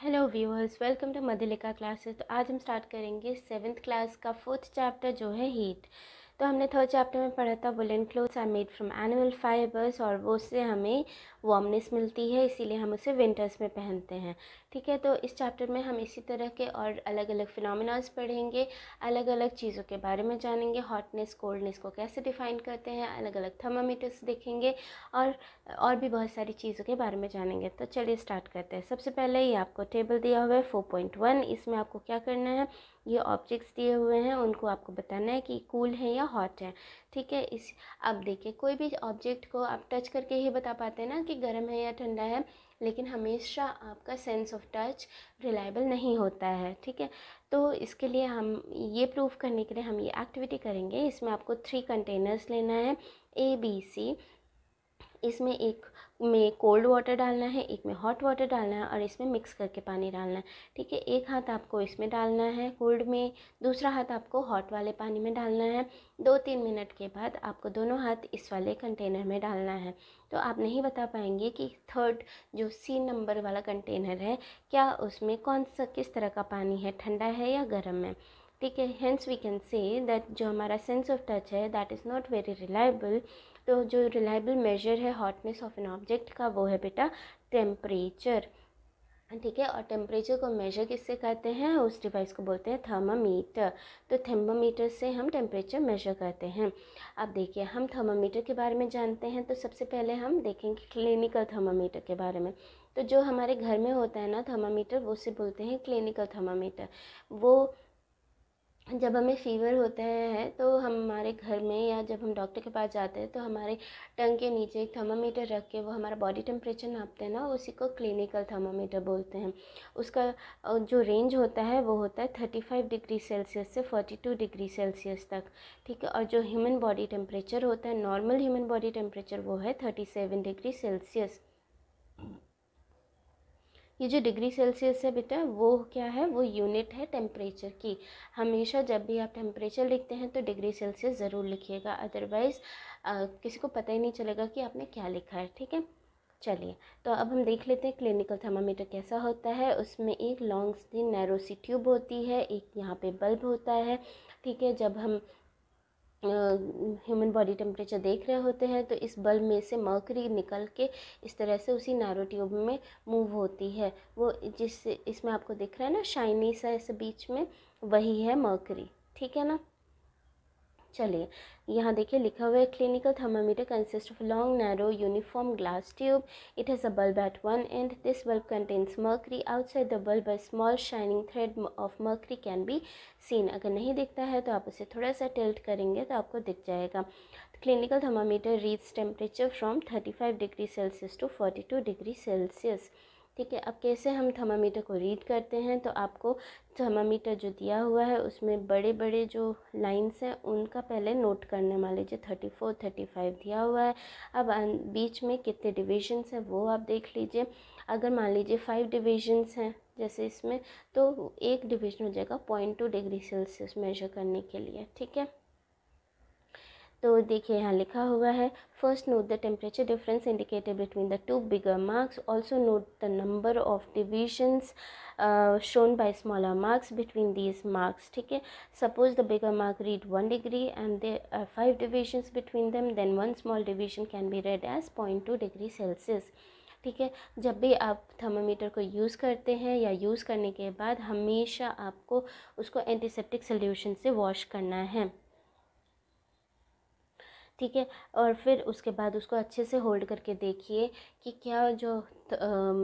Hello viewers welcome to Madhulika classes तो आज हम स्टार्ट करेंगे सेवन्थ क्लास का फोर्थ चैप्टर जो है हीट तो हमने थर्ड चैप्टर में पढ़ा था woollen clothes are made from animal fibres और वो उससे हमें वार्मनेस मिलती है इसीलिए हम उसे विंटर्स में पहनते हैं ठीक है तो इस चैप्टर में हम इसी तरह के और अलग अलग फिनोमिनाज पढ़ेंगे अलग अलग चीज़ों के बारे में जानेंगे हॉटनेस कोल्डनेस को कैसे डिफाइन करते हैं अलग अलग थर्मामीटर्स देखेंगे और और भी बहुत सारी चीज़ों के बारे में जानेंगे तो चलिए स्टार्ट करते हैं सबसे पहले ये आपको टेबल दिया हुआ है फोर पॉइंट वन इसमें आपको क्या करना है ये ऑब्जेक्ट्स दिए हुए हैं उनको आपको बताना है कि कूल है या हॉट है ठीक है इस अब देखिए कोई भी ऑब्जेक्ट को आप टच करके ही बता पाते हैं ना कि गर्म है या ठंडा है लेकिन हमेशा आपका सेंस ऑफ टच रिलायबल नहीं होता है ठीक है तो इसके लिए हम ये प्रूफ करने के लिए हम ये एक्टिविटी करेंगे इसमें आपको थ्री कंटेनर्स लेना है ए बी सी इसमें एक में कोल्ड वाटर डालना है एक में हॉट वाटर डालना है और इसमें मिक्स करके पानी डालना है ठीक है एक हाथ आपको इसमें डालना है कोल्ड में दूसरा हाथ आपको हॉट वाले पानी में डालना है दो तीन मिनट के बाद आपको दोनों हाथ इस वाले कंटेनर में डालना है तो आप नहीं बता पाएंगे कि थर्ड जो सी नंबर वाला कंटेनर है क्या उसमें कौन सा किस तरह का पानी है ठंडा है या गर्म है ठीक है hence we can say that जो हमारा सेंस ऑफ टच है that is not very reliable तो जो रिलायबल मेजर है हॉटनेस ऑफ एन ऑब्जेक्ट का वो है बेटा टेम्परेचर ठीक है और टेम्परेचर को मेजर किससे करते हैं उस डिवाइस को बोलते हैं थर्मामीटर तो थर्मामीटर से हम टेम्परेचर मेजर करते हैं अब देखिए हम थर्मामीटर के बारे में जानते हैं तो सबसे पहले हम देखेंगे क्लिनिकल थर्मामीटर के बारे में तो जो हमारे घर में होता है ना थर्मामीटर वो से बोलते हैं क्लिनिकल थर्मामीटर वो जब हमें फ़ीवर होते हैं तो हमारे घर में या जब हम डॉक्टर के पास जाते हैं तो हमारे टंग के नीचे एक थर्मामीटर रख के वो हमारा बॉडी टेम्परेचर नापते हैं ना उसी को क्लिनिकल थर्मामीटर बोलते हैं उसका जो रेंज होता है वो होता है थर्टी फाइव डिग्री सेल्सियस से फोर्टी टू डिग्री सेल्सियस तक ठीक है और जो ह्यूमन बॉडी टेम्परेचर होता है नॉर्मल ह्यूमन बॉडी टेम्परेचर वो है थर्टी सेवन डिग्री सेल्सियस ये जो डिग्री सेल्सियस है बेटा वो क्या है वो यूनिट है टेम्परेचर की हमेशा जब भी आप टेम्परेचर लिखते हैं तो डिग्री सेल्सियस ज़रूर लिखिएगा अदरवाइज़ किसी को पता ही नहीं चलेगा कि आपने क्या लिखा है ठीक है चलिए तो अब हम देख लेते हैं क्लिनिकल थर्मामीटर कैसा होता है उसमें एक लॉन्ग सी नैरोसी ट्यूब होती है एक यहाँ पे बल्ब होता है ठीक है जब हम ह्यूमन बॉडी टेम्परेचर देख रहे होते हैं तो इस बल्ब में से मर्करी निकल के इस तरह से उसी नैरो ट्यूब में मूव होती है वो जिस इसमें आपको दिख रहा है ना शाइनी सा ऐसे बीच में वही है मर्करी ठीक है ना चलिए यहाँ देखिए लिखा हुआ है clinical thermometer consist of long narrow uniform glass tube it has a bulb at one end this bulb contains mercury outside the bulb a small shining thread of mercury can be seen अगर नहीं दिखता है तो आप उसे थोड़ा सा tilt करेंगे तो आपको दिख जाएगा clinical thermometer reads temperature from thirty five degree Celsius to forty two degree Celsius ठीक है अब कैसे हम थर्मामीटर को रीड करते हैं तो आपको थर्मामीटर जो दिया हुआ है उसमें बड़े बड़े जो लाइंस हैं उनका पहले नोट करने मान लीजिए थर्टी फोर थर्टी फाइव दिया हुआ है अब बीच में कितने डिविजन्स हैं वो आप देख लीजिए अगर मान लीजिए फाइव डिविजन्स हैं जैसे इसमें तो एक डिविज़न हो जाएगा point two degree Celsius measure करने के लिए ठीक है तो देखिए यहाँ लिखा हुआ है first note the temperature difference indicated between the two bigger marks also note the number of divisions shown by smaller marks between these marks ठीक है suppose the bigger mark read one degree and there are five divisions between them then one small division can be read as point two degree Celsius ठीक है जब भी आप thermometer को use करते हैं या यूज़ करने के बाद हमेशा आपको उसको एंटीसेप्टिक सोल्यूशन से वॉश करना है ठीक है और फिर उसके बाद उसको अच्छे से होल्ड करके देखिए कि क्या जो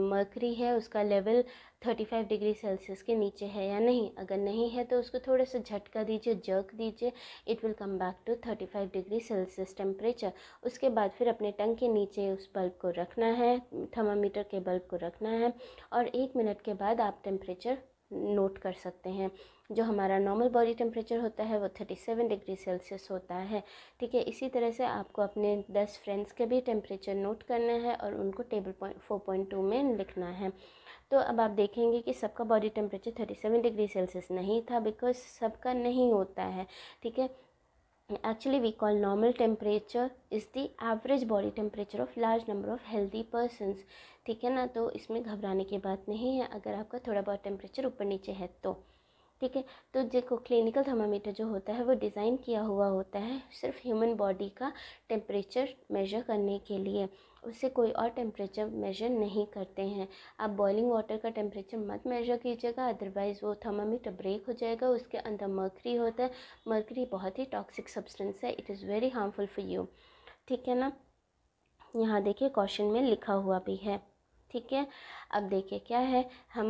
मरकरी है उसका level thirty five degree Celsius के नीचे है या नहीं अगर नहीं है तो उसको थोड़े से झटका दीजिए जर्क दीजिए it will come back to thirty five degree Celsius temperature उसके बाद फिर अपने टंग के नीचे उस बल्ब को रखना है थर्मामीटर के बल्ब को रखना है और एक मिनट के बाद आप टेम्परेचर नोट कर सकते हैं जो हमारा नॉर्मल बॉडी टेम्परेचर होता है वो थर्टी सेवन डिग्री सेल्सियस होता है ठीक है इसी तरह से आपको अपने दस फ्रेंड्स के भी टेम्परेचर नोट करना है और उनको table point four point two में लिखना है तो अब आप देखेंगे कि सबका body temperature thirty seven degree Celsius नहीं था बिकॉज सबका नहीं होता है ठीक है actually we call normal temperature is the average body temperature of large number of healthy persons ठीक है ना तो इसमें घबराने की बात नहीं है अगर आपका थोड़ा बहुत टेम्परेचर ऊपर नीचे है तो ठीक है तो देखो क्लिनिकल थर्मामीटर जो होता है वो डिज़ाइन किया हुआ होता है सिर्फ ह्यूमन बॉडी का टेम्परेचर मेजर करने के लिए उससे कोई और टेम्परेचर मेजर नहीं करते हैं आप बॉइलिंग वाटर का टेम्परेचर मत मेजर कीजिएगा अदरवाइज़ वो थर्मामीटर ब्रेक हो जाएगा उसके अंदर मर्करी होता है मर्करी बहुत ही टॉक्सिक सब्सटेंस है it is very harmful for you ठीक है ना यहाँ देखिए क्वेश्चन में लिखा हुआ भी है ठीक है अब देखिए क्या है हम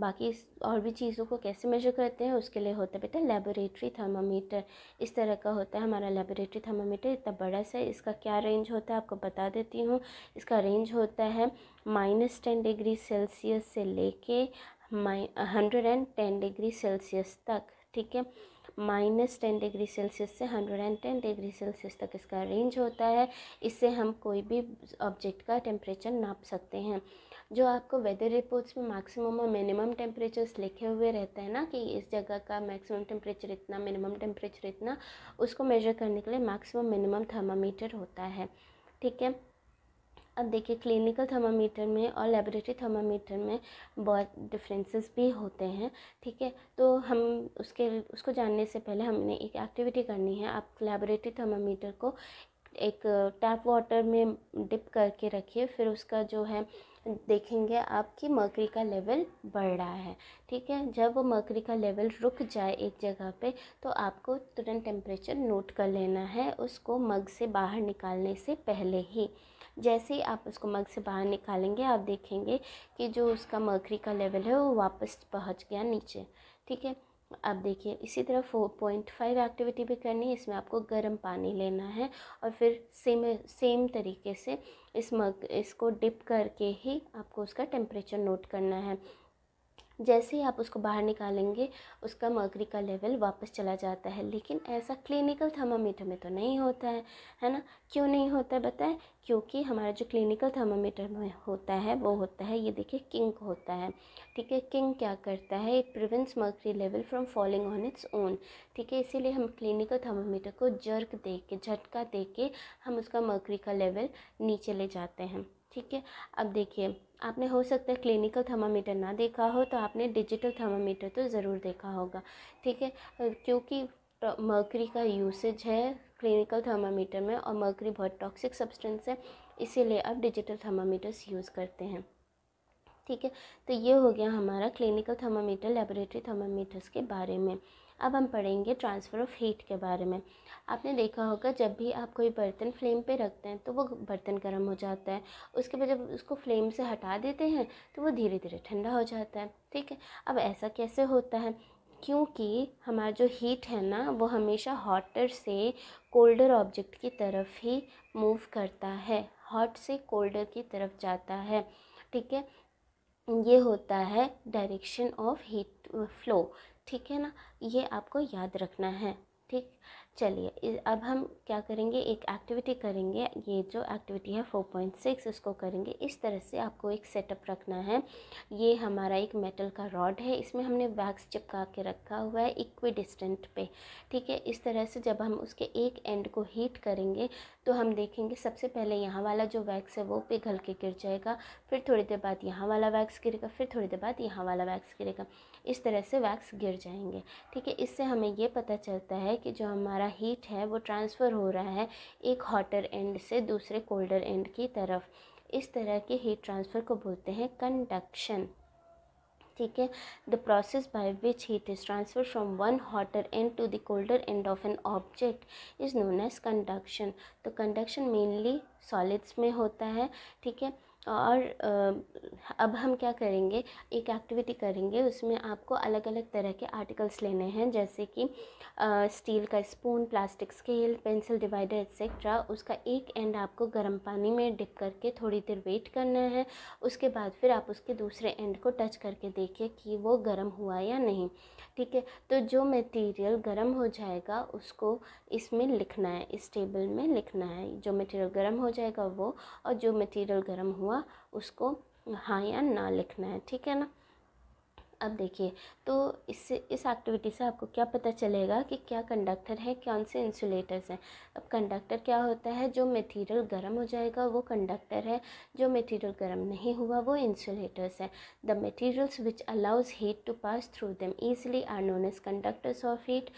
बाकी और भी चीज़ों को कैसे मेजर करते हैं उसके लिए होता है बेटा लेबोरेटरी थर्मामीटर इस तरह का होता है हमारा लेबोरेटरी थर्मामीटर इतना बड़ा सा है इसका क्या रेंज होता है आपको बता देती हूँ इसका रेंज होता है माइनस टेन डिग्री सेल्सियस से लेके माइ hundred and ten degree Celsius तक ठीक है माइनस टेन डिग्री सेल्सियस से hundred and ten degree Celsius तक इसका रेंज होता है इससे हम कोई भी ऑब्जेक्ट का टेम्परेचर नाप सकते हैं जो आपको वेदर रिपोर्ट्स में मैक्सिमम और मिनिमम टेम्परेचर्स लिखे हुए रहते हैं ना कि इस जगह का मैक्सिमम टेम्परेचर इतना मिनिमम टेम्परेचर इतना उसको मेजर करने के लिए मैक्सिमम मिनिमम थर्मामीटर होता है ठीक है अब देखिए क्लिनिकल थर्मामीटर में और लेबोरेटरी थर्मामीटर में बहुत डिफरेंसेस भी होते हैं ठीक है तो हम उसके उसको जानने से पहले हमने एक एक्टिविटी करनी है आप लेबोरेटरी थर्मामीटर को एक टैप वाटर में डिप करके रखिए फिर उसका जो है देखेंगे आपकी मकरी का लेवल बढ़ रहा है ठीक है जब वो मकरी का लेवल रुक जाए एक जगह पे तो आपको तुरंत टेम्परेचर नोट कर लेना है उसको मग से बाहर निकालने से पहले ही जैसे ही आप उसको मग से बाहर निकालेंगे आप देखेंगे कि जो उसका मर्करी का लेवल है वो वापस पहुँच गया नीचे ठीक है अब देखिए इसी तरह फोर पॉइंट फाइव एक्टिविटी भी करनी है इसमें आपको गर्म पानी लेना है और फिर सेम सेम तरीके से इस मग इसको डिप करके ही आपको उसका टेम्परेचर नोट करना है जैसे ही आप उसको बाहर निकालेंगे उसका मर्करी का लेवल वापस चला जाता है लेकिन ऐसा क्लिनिकल थर्मामीटर में तो नहीं होता है है ना क्यों नहीं होता है बताएं क्योंकि हमारा जो क्लिनिकल थर्मामीटर में होता है वो होता है ये देखिए किंक होता है ठीक है किंक क्या करता है it prevents mercury level from falling on its own ठीक है इसीलिए हम क्लिनिकल थर्मामीटर को जर्क दे के झटका दे के हम उसका मर्करी का लेवल नीचे ले जाते हैं ठीक है अब देखिए आपने हो सकता है क्लिनिकल थर्मामीटर ना देखा हो तो आपने डिजिटल थर्मामीटर तो ज़रूर देखा होगा ठीक है क्योंकि मर्करी का यूसेज है क्लिनिकल थर्मामीटर में और मर्करी बहुत टॉक्सिक सब्सटेंस है इसीलिए आप डिजिटल थर्मामीटर्स यूज़ करते हैं ठीक है तो ये हो गया हमारा क्लिनिकल थर्मामीटर लेबोरेटरी थर्मामीटर्स के बारे में अब हम पढ़ेंगे ट्रांसफ़र ऑफ हीट के बारे में आपने देखा होगा जब भी आप कोई बर्तन फ्लेम पे रखते हैं तो वो बर्तन गर्म हो जाता है उसके बाद जब उसको फ्लेम से हटा देते हैं तो वो धीरे धीरे ठंडा हो जाता है ठीक है अब ऐसा कैसे होता है क्योंकि हमारा जो हीट है ना वो हमेशा हॉटर से कोल्डर ऑब्जेक्ट की तरफ ही मूव करता है हॉट से कोल्डर की तरफ जाता है ठीक है ये होता है डायरेक्शन ऑफ हीट फ्लो ठीक है ना ये आपको याद रखना है ठीक चलिए अब हम क्या करेंगे एक एक्टिविटी करेंगे ये जो एक्टिविटी है फोर पॉइंट सिक्स उसको करेंगे इस तरह से आपको एक सेटअप रखना है ये हमारा एक मेटल का रॉड है इसमें हमने वैक्स चिपका के रखा हुआ है इक्वी डिस्टेंट पे ठीक है इस तरह से जब हम उसके एक एंड को हीट करेंगे तो हम देखेंगे सबसे पहले यहाँ वाला जो वैक्स है वो पिघल के गिर जाएगा फिर थोड़ी देर बाद यहाँ वाला वैक्स गिरेगा फिर थोड़ी देर बाद यहाँ वाला वैक्स गिरेगा इस तरह से वैक्स गिर जाएंगे ठीक है इससे हमें ये पता चलता है कि जो हमारा हमारा हीट है वो ट्रांसफ़र हो रहा है एक हॉटर एंड से दूसरे कोल्डर एंड की तरफ इस तरह के हीट ट्रांसफ़र को बोलते हैं कंडक्शन ठीक है the process by which heat is transfer from one hotter end to the colder end of an object is known as conduction तो कंडक्शन मेनली सॉलिड्स में होता है ठीक है और अब हम क्या करेंगे एक एक्टिविटी करेंगे उसमें आपको अलग अलग तरह के आर्टिकल्स लेने हैं जैसे कि स्टील का spoon plastic scale pencil divider etcetera उसका एक एंड आपको गर्म पानी में डिप करके थोड़ी देर वेट करना है उसके बाद फिर आप उसके दूसरे एंड को टच करके देखिए कि वो गर्म हुआ या नहीं ठीक है तो जो मटीरियल गर्म हो जाएगा उसको इसमें लिखना है इस टेबल में लिखना है जो मटीरियल गर्म हो जाएगा वो और जो मटीरियल गर्म हुआ हुआ उसको हाँ या ना लिखना है ठीक है ना अब देखिए तो इससे इस एक्टिविटी से आपको क्या पता चलेगा कि क्या कंडक्टर है कौन से इंसुलेटर्स हैं अब कंडक्टर क्या होता है जो मटेरियल गर्म हो जाएगा वो कंडक्टर है जो मटेरियल गर्म नहीं हुआ वो इंसुलेटर्स हैं the materials which allows heat to pass through them easily are known as conductors of heat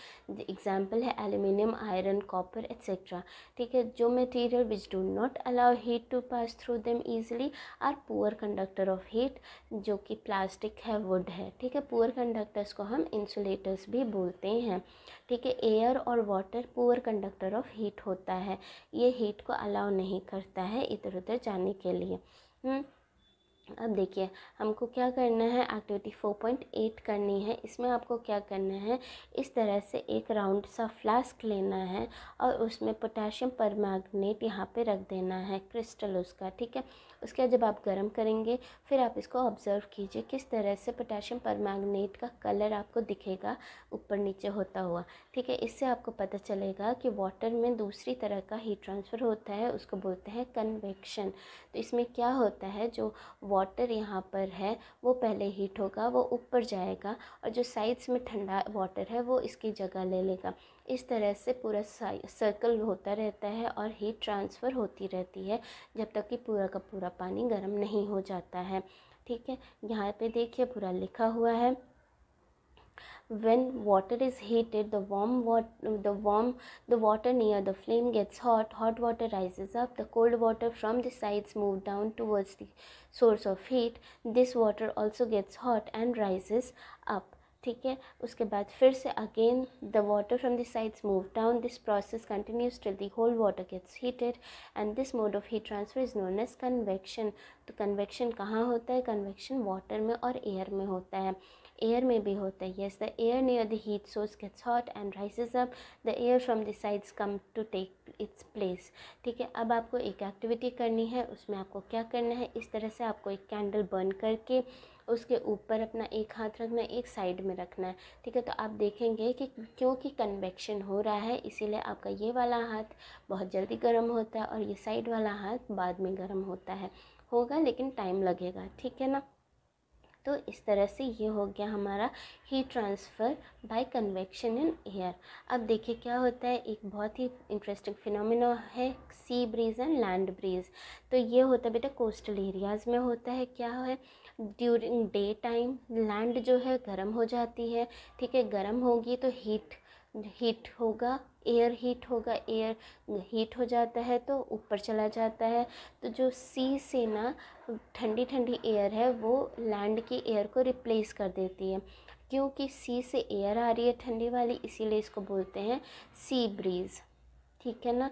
example है एल्यूमिनियम आयरन कॉपर एक्सेट्रा ठीक है जो material which do not allow heat to pass through them easily are poor conductor of heat जो कि plastic है would है ठीक है पुअर कंडक्टर्स को हम इंसुलेटर्स भी बोलते हैं ठीक है एयर और water poor conductor of heat होता है ये हीट को अलाउ नहीं करता है इधर उधर जाने के लिए हम्म, अब देखिए हमको क्या करना है एक्टिविटी फोर पॉइंट एट करनी है इसमें आपको क्या करना है इस तरह से एक राउंड सा फ्लास्क लेना है और उसमें पोटेशियम परमैग्नेट यहाँ पे रख देना है क्रिस्टल उसका ठीक है उसके बाद जब आप गर्म करेंगे फिर आप इसको ऑब्ज़र्व कीजिए किस तरह से पोटेशियम परमैग्नेट का कलर आपको दिखेगा ऊपर नीचे होता हुआ ठीक है इससे आपको पता चलेगा कि वाटर में दूसरी तरह का हीट ट्रांसफ़र होता है उसको बोलते हैं कन्वेक्शन तो इसमें क्या होता है जो वाटर यहाँ पर है वो पहले हीट होगा वो ऊपर जाएगा और जो साइड्स में ठंडा वाटर है वो इसकी जगह ले लेगा इस तरह से पूरा सर्कल होता रहता है और हीट ट्रांसफ़र होती रहती है जब तक कि पूरा का पूरा पानी गर्म नहीं हो जाता है ठीक है यहाँ पे देखिए पूरा लिखा हुआ है when water is heated the warm water the warm the water near the flame gets hot hot water rises up the cold water from the sides move down towards the source of heat this water also gets hot and rises up ठीक है उसके बाद फिर से again the water from the sides move down this process continues till the whole water gets heated and this mode of heat transfer is known as convection तो convection कहाँ होता है कन्वेक्शन वाटर में और एयर में होता है air में भी होता है yes the air near the heat source gets hot and rises up the air from the sides come to take its place ठीक है अब आपको एक एक्टिविटी करनी है उसमें आपको क्या करना है इस तरह से आपको एक कैंडल बर्न करके उसके ऊपर अपना एक हाथ रखना है एक साइड में रखना है ठीक है तो आप देखेंगे कि क्योंकि कन्वेक्शन हो रहा है इसीलिए आपका ये वाला हाथ बहुत जल्दी गर्म होता है और ये साइड वाला हाथ बाद में गर्म होता है होगा लेकिन टाइम लगेगा ठीक है ना तो इस तरह से ये हो गया हमारा heat transfer by convection in air अब देखिए क्या होता है एक बहुत ही इंटरेस्टिंग फिनोमिना है sea breeze and land breeze तो ये होता है बेटा कोस्टल एरियाज़ में होता है क्या है ड्यूरिंग डे टाइम लैंड जो है गर्म हो जाती है ठीक है गर्म होगी तो हीट हीट होगा एयर हीट होगा एयर हीट हो जाता है तो ऊपर चला जाता है तो जो सी से ना ठंडी ठंडी एयर है वो लैंड की एयर को रिप्लेस कर देती है क्योंकि सी से एयर आ रही है ठंडी वाली इसीलिए इसको बोलते हैं सी ब्रीज़ ठीक है ना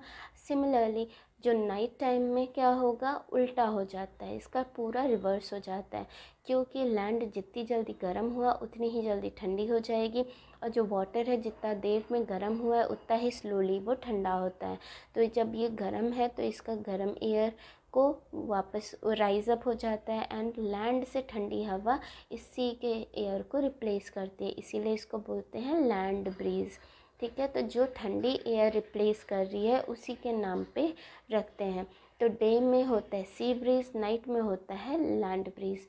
सिमिलरली जो नाइट टाइम में क्या होगा उल्टा हो जाता है इसका पूरा रिवर्स हो जाता है क्योंकि लैंड जितनी जल्दी गर्म हुआ उतनी ही जल्दी ठंडी हो जाएगी और जो वाटर है जितना देर में गर्म हुआ है उतना ही स्लोली वो ठंडा होता है तो जब ये गर्म है तो इसका गर्म एयर को वापस राइज अप हो जाता है एंड लैंड से ठंडी हवा इसी के एयर को रिप्लेस करती है इसीलिए इसको बोलते हैं लैंड ब्रीज़ ठीक है तो जो ठंडी एयर रिप्लेस कर रही है उसी के नाम पे रखते हैं तो डे में होता है सी ब्रीज नाइट में होता है लैंड ब्रीज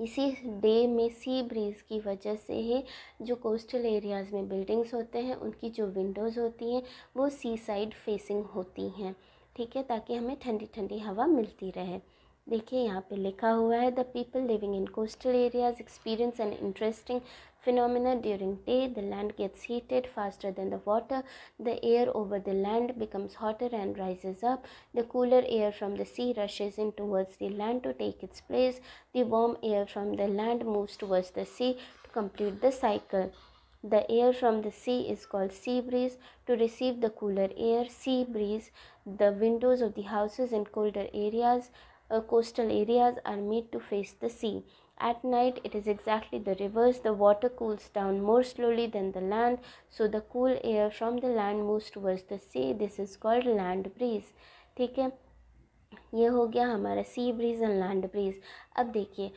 इसी डे में सी ब्रीज़ की वजह से ही जो कोस्टल एरियाज़ में बिल्डिंग्स होते हैं उनकी जो विंडोज़ होती हैं वो सी साइड फेसिंग होती हैं ठीक है ताकि हमें ठंडी ठंडी हवा मिलती रहे देखिए यहाँ पे लिखा हुआ है the people living in coastal areas experience an interesting phenomena during day the land gets heated faster than the water the air over the land becomes hotter and rises up the cooler air from the sea rushes in towards the land to take its place the warm air from the land moves towards the sea to complete the cycle the air from the sea is called sea breeze. To receive the cooler air, sea breeze, the windows of the houses in colder areas, uh, coastal areas are made to face the sea. At night, it is exactly the reverse. The water cools down more slowly than the land, so the cool air from the land moves towards the sea. This is called land breeze. ठीक है ये हो गया हमारा sea breeze and land breeze अब देखिए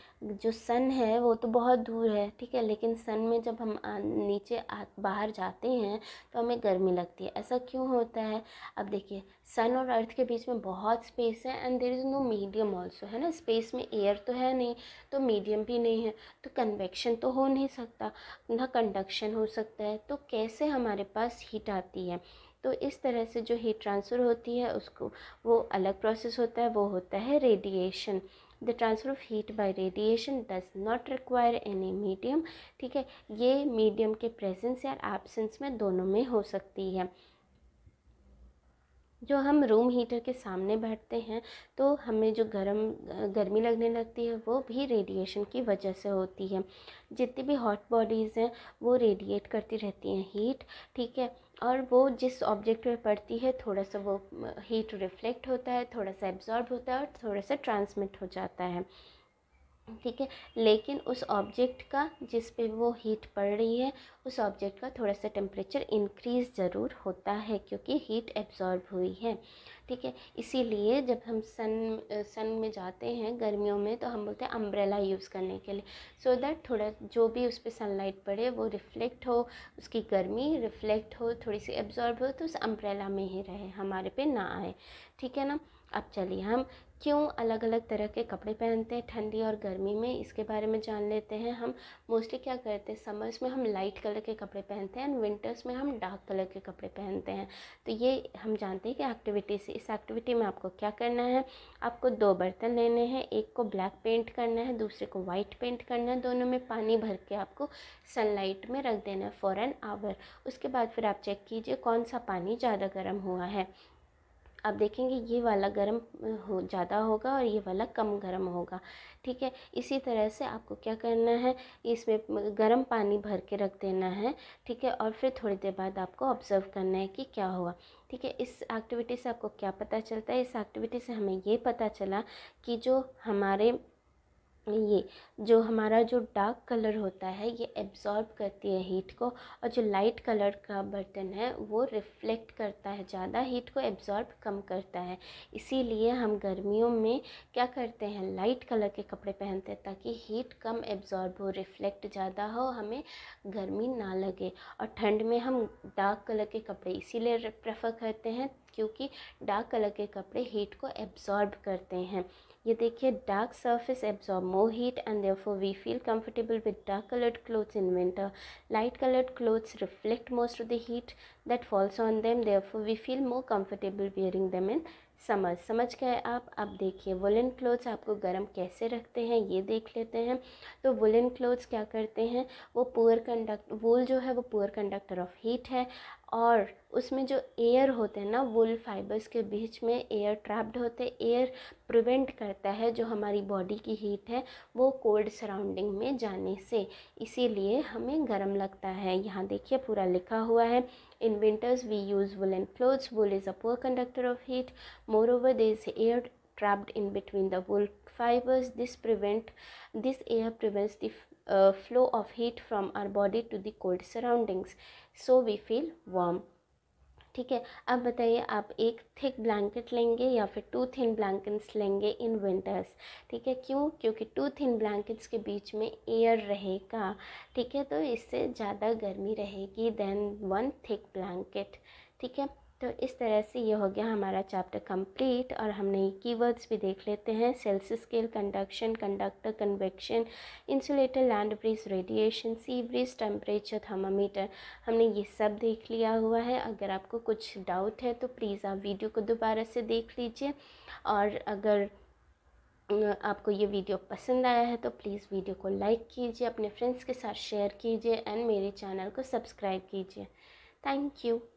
जो सन है वो तो बहुत दूर है ठीक है लेकिन सन में जब हम आ, नीचे आ, बाहर जाते हैं तो हमें गर्मी लगती है ऐसा क्यों होता है अब देखिए सन और अर्थ के बीच में बहुत स्पेस है and there is no medium also है ना स्पेस में एयर तो है नहीं तो मीडियम भी नहीं है तो कन्वेक्शन तो हो नहीं सकता ना कंडक्शन हो सकता है तो कैसे हमारे पास हीट आती है तो इस तरह से जो हीट ट्रांसफ़र होती है उसको वो अलग प्रोसेस होता है वो होता है radiation the transfer of heat by radiation does not require any medium ठीक है ये मीडियम के प्रेजेंस या एबसेंस में दोनों में हो सकती है जो हम रूम हीटर के सामने बैठते हैं तो हमें जो गर्म गर्मी लगने लगती है वो भी रेडिएशन की वजह से होती है जितनी भी हॉट बॉडीज़ हैं वो रेडिएट करती रहती हैं हीट ठीक है और वो जिस ऑब्जेक्ट पे पड़ती है थोड़ा सा वो हीट रिफ्लेक्ट होता है थोड़ा सा एब्जॉर्ब होता है और थोड़ा सा ट्रांसमिट हो जाता है ठीक है लेकिन उस ऑब्जेक्ट का जिस पे वो हीट पड़ रही है उस ऑब्जेक्ट का थोड़ा सा टेम्परेचर इंक्रीज़ ज़रूर होता है क्योंकि हीट एब्ज़ॉर्ब हुई है ठीक है इसीलिए जब हम सन सन में जाते हैं गर्मियों में तो हम बोलते हैं अम्ब्रेला यूज़ करने के लिए सो so दैट थोड़ा जो भी उस पर सनलाइट पड़े वो रिफ़्लेक्ट हो उसकी गर्मी रिफ़्लेक्ट हो थोड़ी सी एब्ज़ॉर्ब हो तो उस अम्ब्रेला में ही रहे हमारे पे ना आए ठीक है ना अब चलिए हम क्यों अलग अलग तरह के कपड़े पहनते हैं ठंडी और गर्मी में इसके बारे में जान लेते हैं हम मोस्टली क्या करते हैं समर्स में हम लाइट कलर के कपड़े पहनते हैं एंड विंटर्स में हम डार्क कलर के कपड़े पहनते हैं तो ये हम जानते हैं कि एक्टिविटी से इस एक्टिविटी में आपको क्या करना है आपको दो बर्तन लेने हैं एक को ब्लैक पेंट करना है दूसरे को वाइट पेंट करना है दोनों में पानी भर के आपको सनलाइट में रख देना है फॉर एन आवर उसके बाद फिर आप चेक कीजिए कौन सा पानी ज़्यादा गर्म हुआ है आप देखेंगे ये वाला गर्म हो ज़्यादा होगा और ये वाला कम गर्म होगा ठीक है इसी तरह से आपको क्या करना है इसमें गर्म पानी भर के रख देना है ठीक है और फिर थोड़ी देर बाद आपको ऑब्ज़र्व करना है कि क्या हुआ ठीक है इस एक्टिविटी से आपको क्या पता चलता है इस एक्टिविटी से हमें ये पता चला कि जो हमारे ये जो हमारा जो डार्क कलर होता है ये एब्ज़ॉर्ब करती है हीट को और जो लाइट कलर का बर्तन है वो रिफ्लेक्ट करता है ज़्यादा हीट को एब्ज़ॉर्ब कम करता है इसीलिए हम गर्मियों में क्या करते हैं लाइट कलर के कपड़े पहनते हैं ताकि हीट कम एब्ज़ॉर्ब हो रिफ्लेक्ट ज़्यादा हो हमें गर्मी ना लगे और ठंड में हम डार्क कलर के कपड़े इसीलिए प्रेफर करते हैं क्योंकि डार्क कलर के कपड़े हीट को एब्ज़ॉर्ब करते हैं ये देखिए dark surface absorb more heat and for we feel comfortable with dark coloured clothes in winter light coloured clothes reflect most of the heat that falls on them for we feel more comfortable wearing them in समझ समझ गए आप अब देखिए woollen clothes आपको गर्म कैसे रखते हैं ये देख लेते हैं तो वुलन क्लोथ्स क्या करते हैं वो पुअर कंडक्ट वूल जो है वो पुअर कंडक्टर ऑफ हीट है और उसमें जो एयर होते हैं ना वुल फाइबर्स के बीच में एयर ट्रैप्ड होते एयर प्रिवेंट करता है जो हमारी बॉडी की हीट है वो कोल्ड सराउंडिंग में जाने से इसीलिए हमें गर्म लगता है यहाँ देखिए पूरा लिखा हुआ है in winters we use wool and clothes wool is a poor conductor of heat moreover is air trapped in between the wool fibres this prevent this air prevents the flow of heat from our body to the cold surroundings so we feel warm ठीक है अब बताइए आप एक thick blanket लेंगे या फिर to thin blankets लेंगे इन विंटर्स ठीक है क्यों क्योंकि टू थिन ब्लैंकेट्स के बीच में एयर रहेगा ठीक है तो इससे ज़्यादा गर्मी रहेगी देन वन थिक ब्लैंकेट ठीक है तो इस तरह से ये हो गया हमारा चैप्टर कंप्लीट और हमने कीवर्ड्स भी देख लेते हैं Celsius scale conduction conductor convection insulator land breeze radiation sea breeze temperature thermometer हमने ये सब देख लिया हुआ है अगर आपको कुछ डाउट है तो प्लीज़ आप वीडियो को दोबारा से देख लीजिए और अगर आपको ये वीडियो पसंद आया है तो प्लीज़ वीडियो को लाइक कीजिए अपने फ्रेंड्स के साथ शेयर कीजिए एंड मेरे चैनल को सब्सक्राइब कीजिए थैंक यू